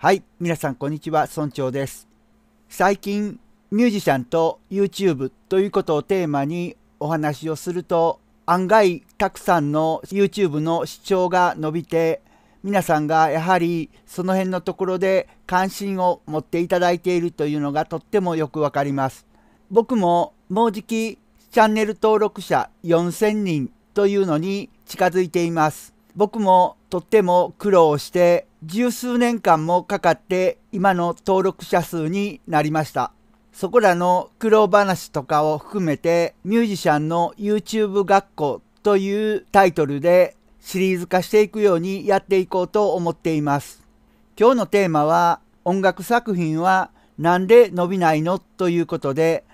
はい、皆さんこんにちは、村長です。最近、ミュージシャンと YouTube ということをテーマにお話をすると、案外たくさんの YouTube の視聴が伸びて、皆さんがやはりその辺のところで関心を持っていただいているというのがとってもよくわかります。僕ももうじきチャンネル登録者4000人というのに近づいています。僕もとっても苦労して十数年間もかかって今の登録者数になりました。そこらの苦労話とかを含めてミュージシャンの YouTube 学校というタイトルでシリーズ化していくようにやっていこうと思っています。今日のテーマは音楽作品はなんで伸びないのということで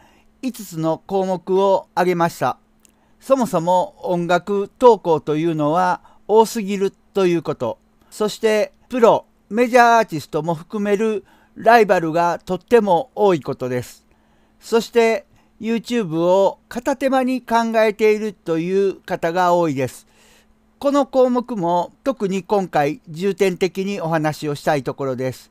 5つの項目を挙げました。そもそも音楽投稿というのは多すぎるということ。そしてプロ、メジャーアーティストも含めるライバルがとっても多いことです。そして YouTube を片手間に考えているという方が多いです。この項目も特に今回重点的にお話をしたいところです。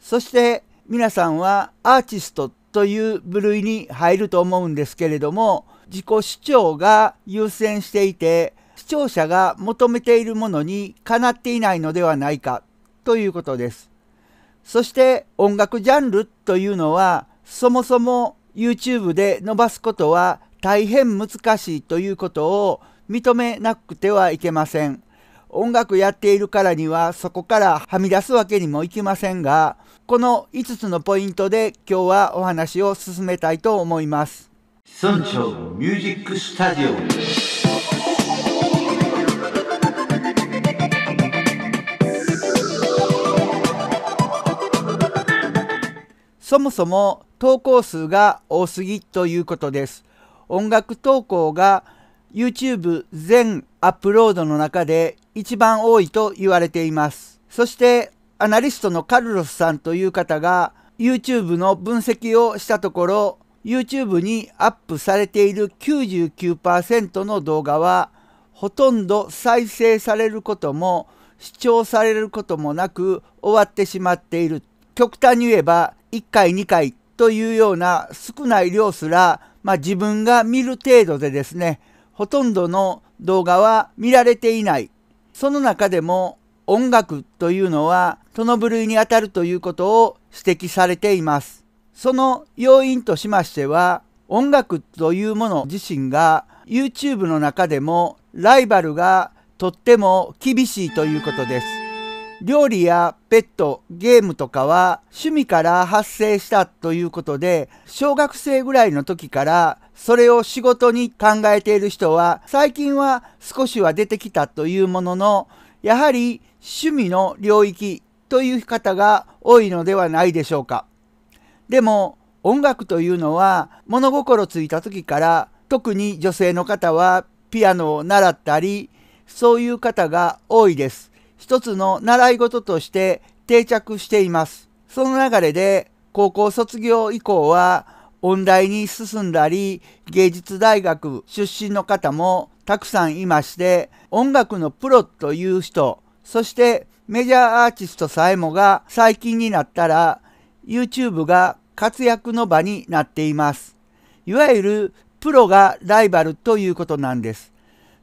そして皆さんはアーティストという部類に入ると思うんですけれども自己主張が優先していて聴者が求めているものにかなっていないのではないかということです。そして音楽ジャンルというのはそもそも YouTube で伸ばすことは大変難しいということを認めなくてはいけません。音楽やっているからにはそこからはみ出すわけにもいきませんが、この5つのポイントで今日はお話を進めたいと思います。村長ミュージックスタジオそもそも投稿数が多すぎということです。音楽投稿が YouTube 全アップロードの中で一番多いと言われています。そしてアナリストのカルロスさんという方が YouTube の分析をしたところ YouTube にアップされている99%の動画はほとんど再生されることも視聴されることもなく終わってしまっている極端に言えば1回2回というような少ない量すら、まあ、自分が見る程度でですねほとんどの動画は見られていないその中でも音楽というのはその部類にあたるということを指摘されていますその要因としましては音楽というもの自身が YouTube の中でもライバルがとっても厳しいということです料理やペット、ゲームとかは趣味から発生したということで、小学生ぐらいの時からそれを仕事に考えている人は最近は少しは出てきたというものの、やはり趣味の領域という方が多いのではないでしょうか。でも音楽というのは物心ついた時から特に女性の方はピアノを習ったりそういう方が多いです。一つの習い事として定着しています。その流れで高校卒業以降は音大に進んだり芸術大学出身の方もたくさんいまして音楽のプロという人そしてメジャーアーティストさえもが最近になったら YouTube が活躍の場になっています。いわゆるプロがライバルということなんです。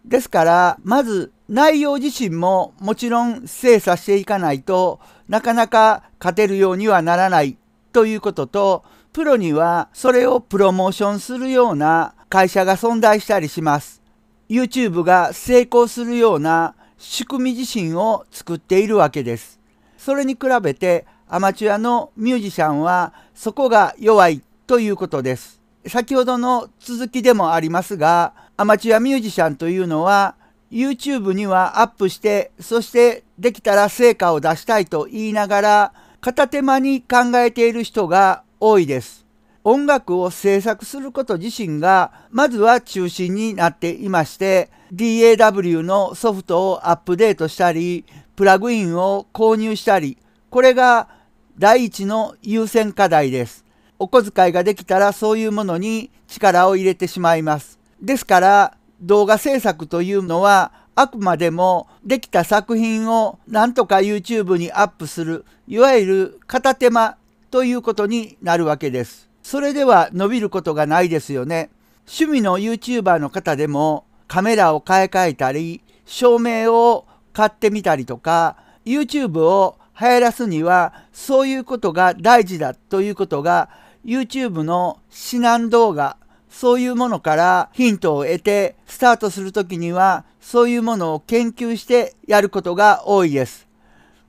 ですから、まず内容自身ももちろん精査していかないとなかなか勝てるようにはならないということと、プロにはそれをプロモーションするような会社が存在したりします。YouTube が成功するような仕組み自身を作っているわけです。それに比べてアマチュアのミュージシャンはそこが弱いということです。先ほどの続きでもありますが、アマチュアミュージシャンというのは YouTube にはアップしてそしてできたら成果を出したいと言いながら片手間に考えている人が多いです。音楽を制作すること自身がまずは中心になっていまして DAW のソフトをアップデートしたりプラグインを購入したりこれが第一の優先課題です。お小遣いができたらそういうものに力を入れてしまいます。ですから動画制作というのはあくまでもできた作品をなんとか YouTube にアップするいわゆる片手間ということになるわけです。それでは伸びることがないですよね。趣味の YouTuber の方でもカメラを買い替えたり照明を買ってみたりとか YouTube を流行らすにはそういうことが大事だということが YouTube の指南動画そういうものからヒントを得てスタートする時にはそういうものを研究してやることが多いです。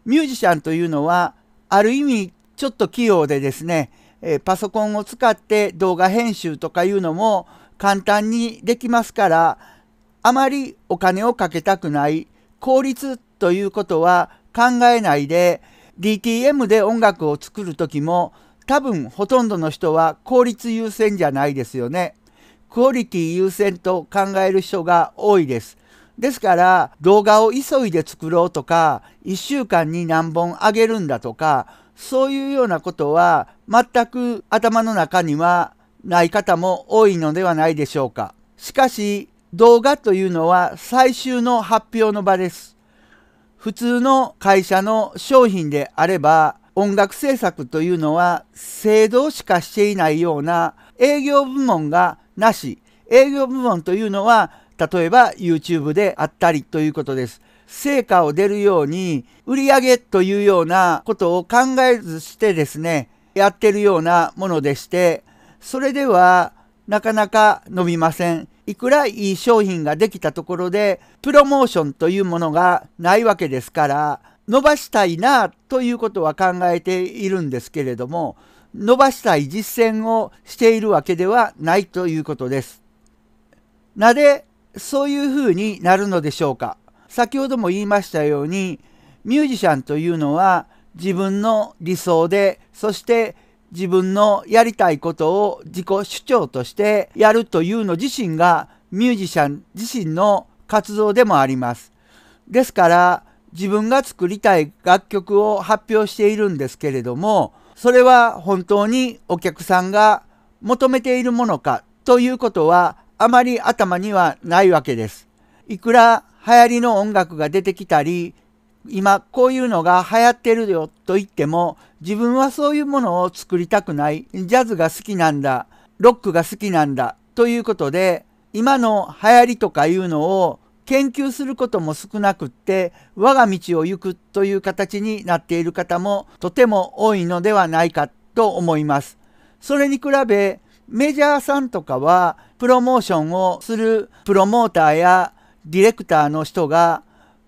ミュージシャンというのはある意味ちょっと器用でですね、えパソコンを使って動画編集とかいうのも簡単にできますからあまりお金をかけたくない効率ということは考えないで DTM で音楽を作る時も多分ほとんどの人は効率優先じゃないですよね。クオリティ優先と考える人が多いです。ですから動画を急いで作ろうとか1週間に何本あげるんだとかそういうようなことは全く頭の中にはない方も多いのではないでしょうか。しかし動画というのは最終の発表の場です。普通の会社の商品であれば音楽制作というのは制度しかしていないような営業部門がなし営業部門というのは例えば YouTube であったりということです。成果を出るように売り上げというようなことを考えずしてですねやってるようなものでしてそれではなかなか伸びません。いくらいい商品ができたところでプロモーションというものがないわけですから伸ばしたいなということは考えているんですけれども伸ばしたい実践をしているわけではないということです。なぜそういうふうになるのでしょうか先ほども言いましたようにミュージシャンというのは自分の理想でそして自分のやりたいことを自己主張としてやるというの自身がミュージシャン自身の活動でもあります。ですから自分が作りたい楽曲を発表しているんですけれども、それは本当にお客さんが求めているものかということはあまり頭にはないわけです。いくら流行りの音楽が出てきたり、今こういうのが流行ってるよと言っても、自分はそういうものを作りたくない、ジャズが好きなんだ、ロックが好きなんだということで、今の流行りとかいうのを研究することも少なくって我が道を行くという形になっている方もとても多いのではないかと思います。それに比べメジャーさんとかはプロモーションをするプロモーターやディレクターの人が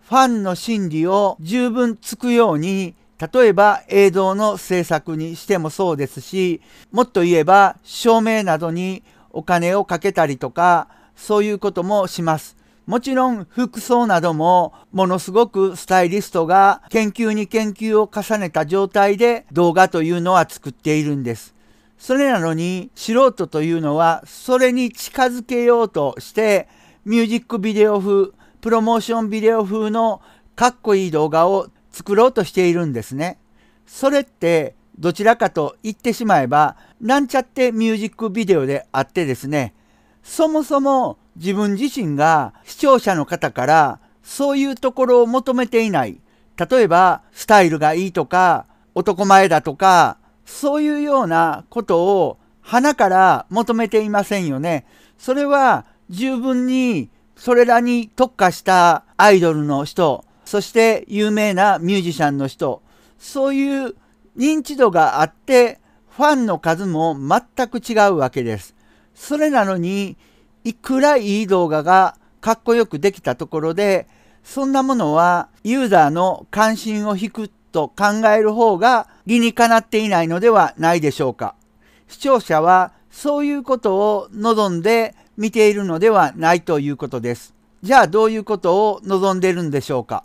ファンの心理を十分つくように例えば映像の制作にしてもそうですしもっと言えば照明などにお金をかけたりとかそういうこともします。もちろん服装などもものすごくスタイリストが研究に研究を重ねた状態で動画というのは作っているんです。それなのに素人というのはそれに近づけようとしてミュージックビデオ風、プロモーションビデオ風のかっこいい動画を作ろうとしているんですね。それってどちらかと言ってしまえばなんちゃってミュージックビデオであってですねそもそも自分自身が視聴者の方からそういうところを求めていない。例えば、スタイルがいいとか、男前だとか、そういうようなことを花から求めていませんよね。それは十分にそれらに特化したアイドルの人、そして有名なミュージシャンの人、そういう認知度があって、ファンの数も全く違うわけです。それなのにいくらいい動画がかっこよくできたところで、そんなものはユーザーの関心を引くと考える方が理にかなっていないのではないでしょうか。視聴者はそういうことを望んで見ているのではないということです。じゃあどういうことを望んでるんでしょうか。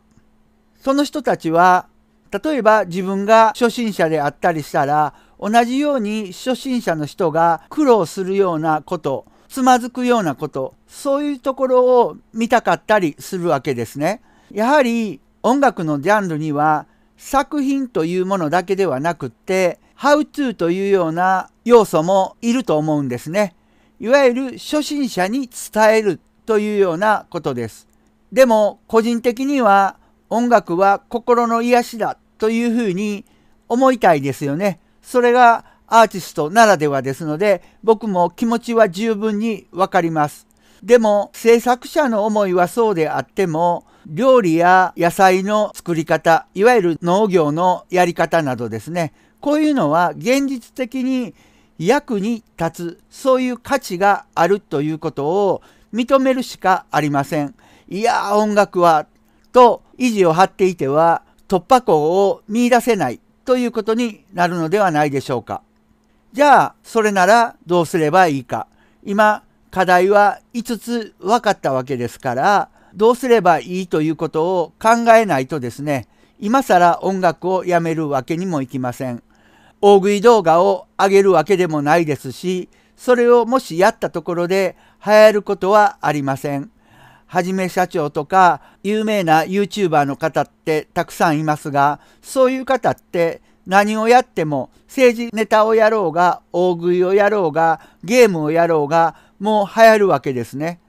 その人たちは例えば自分が初心者であったりしたら同じように初心者の人が苦労するようなことつまずくようなことそういうところを見たかったりするわけですね。やはり音楽のジャンルには作品というものだけではなくって How to というような要素もいると思うんですね。いわゆる初心者に伝えるというようなことです。でも個人的には音楽は心の癒しだというふうに思いたいですよね。それがアーティストならではですので、僕も気持ちは十分にわかります。でも、制作者の思いはそうであっても、料理や野菜の作り方、いわゆる農業のやり方などですね、こういうのは現実的に役に立つ、そういう価値があるということを認めるしかありません。いや音楽は、と意地を張っていては突破口を見いだせないということになるのではないでしょうか。じゃあ、それならどうすればいいか。今、課題は5つ分かったわけですから、どうすればいいということを考えないとですね、今更音楽をやめるわけにもいきません。大食い動画を上げるわけでもないですし、それをもしやったところで流行ることはありません。はじめ社長とか有名な YouTuber の方ってたくさんいますが、そういう方って何をやっても政治ネタをやろうが大食いをやろうがゲームをやろうがもう流行るわけですね。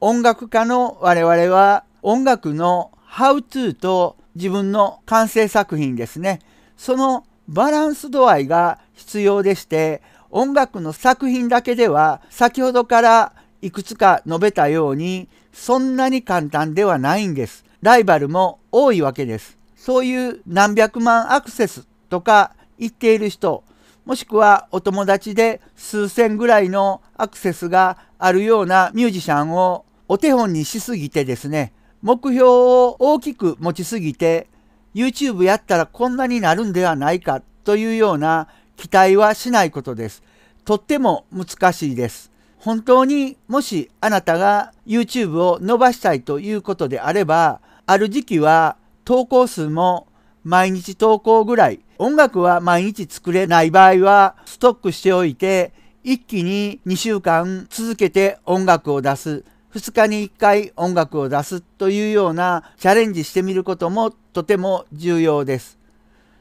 音楽家の我々は音楽のハウツーと自分の完成作品ですね。そのバランス度合いが必要でして音楽の作品だけでは先ほどからいくつか述べたようにそんなに簡単ではないんです。ライバルも多いわけです。そういう何百万アクセスとか言っている人、もしくはお友達で数千ぐらいのアクセスがあるようなミュージシャンをお手本にしすぎてですね、目標を大きく持ちすぎて、YouTube やったらこんなになるんではないかというような期待はしないことです。とっても難しいです。本当にもしあなたが YouTube を伸ばしたいということであれば、ある時期は投稿数も毎日投稿ぐらい、音楽は毎日作れない場合は、ストックしておいて、一気に2週間続けて音楽を出す、2日に1回音楽を出すというようなチャレンジしてみることもとても重要です。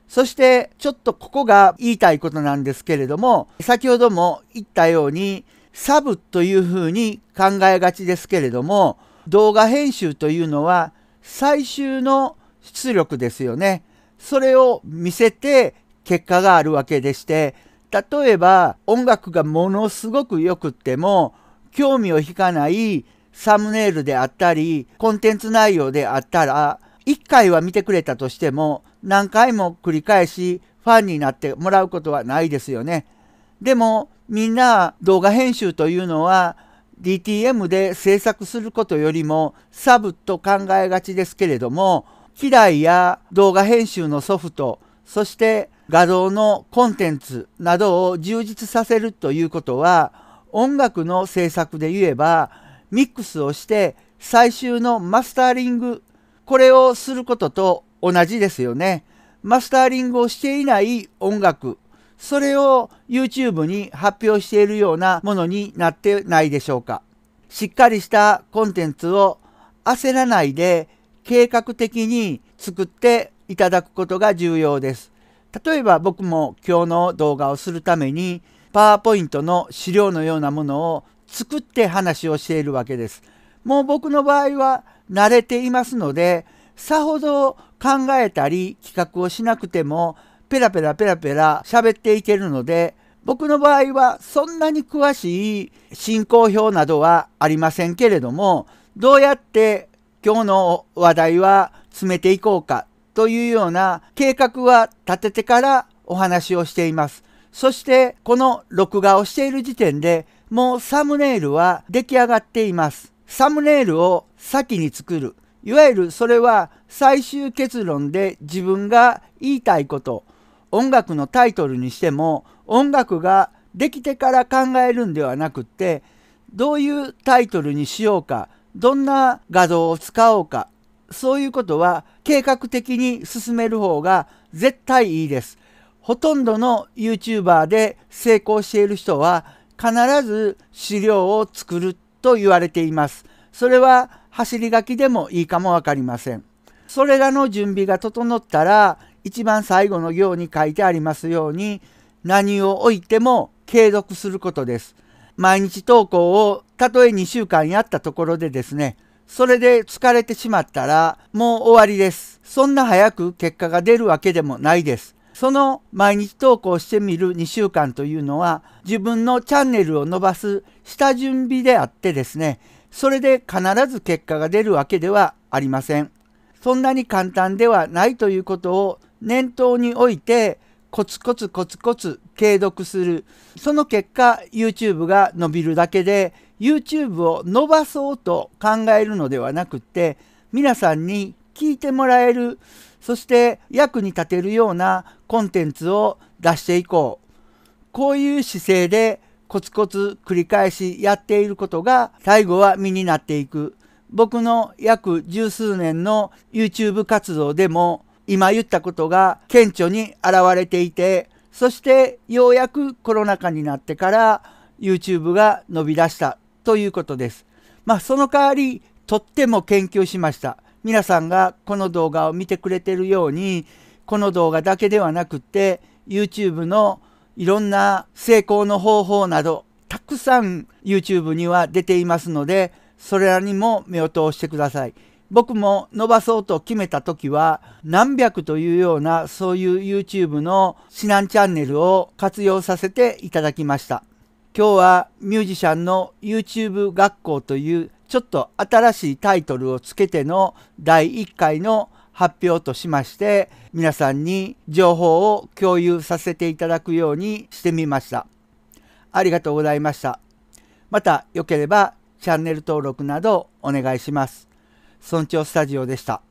そしてちょっとここが言いたいことなんですけれども先ほども言ったようにサブというふうに考えがちですけれども動画編集というのは最終の出力ですよね。それを見せて結果があるわけでして例えば音楽がものすごく良くっても興味を引かないサムネイルであったりコンテンツ内容であったら1回は見てくれたとしても何回も繰り返しファンになってもらうことはないですよね。でもみんな動画編集というのは DTM で制作することよりもサブと考えがちですけれども機材や動画編集のソフト、そして画像のコンテンツなどを充実させるということは、音楽の制作で言えば、ミックスをして最終のマスターリング、これをすることと同じですよね。マスターリングをしていない音楽、それを YouTube に発表しているようなものになってないでしょうか。しっかりしたコンテンツを焦らないで計画的に作っていただくことが重要です。例えば僕も今日の動画をするためにパワーポイントの資料のようなものを作って話をしているわけです。もう僕の場合は慣れていますのでさほど考えたり企画をしなくてもペラペラペラペラ喋っていけるので僕の場合はそんなに詳しい進行表などはありませんけれどもどうやって今日の話題は詰めていこうかというような計画は立ててからお話をしています。そしてこの録画をしている時点でもうサムネイルは出来上がっています。サムネイルを先に作る。いわゆるそれは最終結論で自分が言いたいこと、音楽のタイトルにしても音楽ができてから考えるんではなくってどういうタイトルにしようかどんな画像を使おうか、そういうことは計画的に進める方が絶対いいです。ほとんどの YouTuber で成功している人は必ず資料を作ると言われています。それは走り書きでもいいかもわかりません。それらの準備が整ったら一番最後の行に書いてありますように何を置いても継続することです。毎日投稿をたとえ2週間やったところでですね、それで疲れてしまったらもう終わりです。そんな早く結果が出るわけでもないです。その毎日投稿してみる2週間というのは自分のチャンネルを伸ばす下準備であってですね、それで必ず結果が出るわけではありません。そんなに簡単ではないということを念頭に置いてコツコツコツコツ継続する。その結果 YouTube が伸びるだけで YouTube を伸ばそうと考えるのではなくって皆さんに聞いてもらえるそして役に立てるようなコンテンツを出していこうこういう姿勢でコツコツ繰り返しやっていることが最後は身になっていく僕の約十数年の YouTube 活動でも今言ったことが顕著に現れていてそしてようやくコロナ禍になってから YouTube が伸び出したということです。まあ、その代わり、とっても研究しました。皆さんがこの動画を見てくれてるように、この動画だけではなくて、YouTube のいろんな成功の方法など、たくさん YouTube には出ていますので、それらにも目を通してください。僕も伸ばそうと決めた時は何百というようなそういう YouTube の指南チャンネルを活用させていただきました。今日はミュージシャンの YouTube 学校というちょっと新しいタイトルをつけての第1回の発表としまして皆さんに情報を共有させていただくようにしてみました。ありがとうございました。またよければチャンネル登録などお願いします。村長スタジオでした。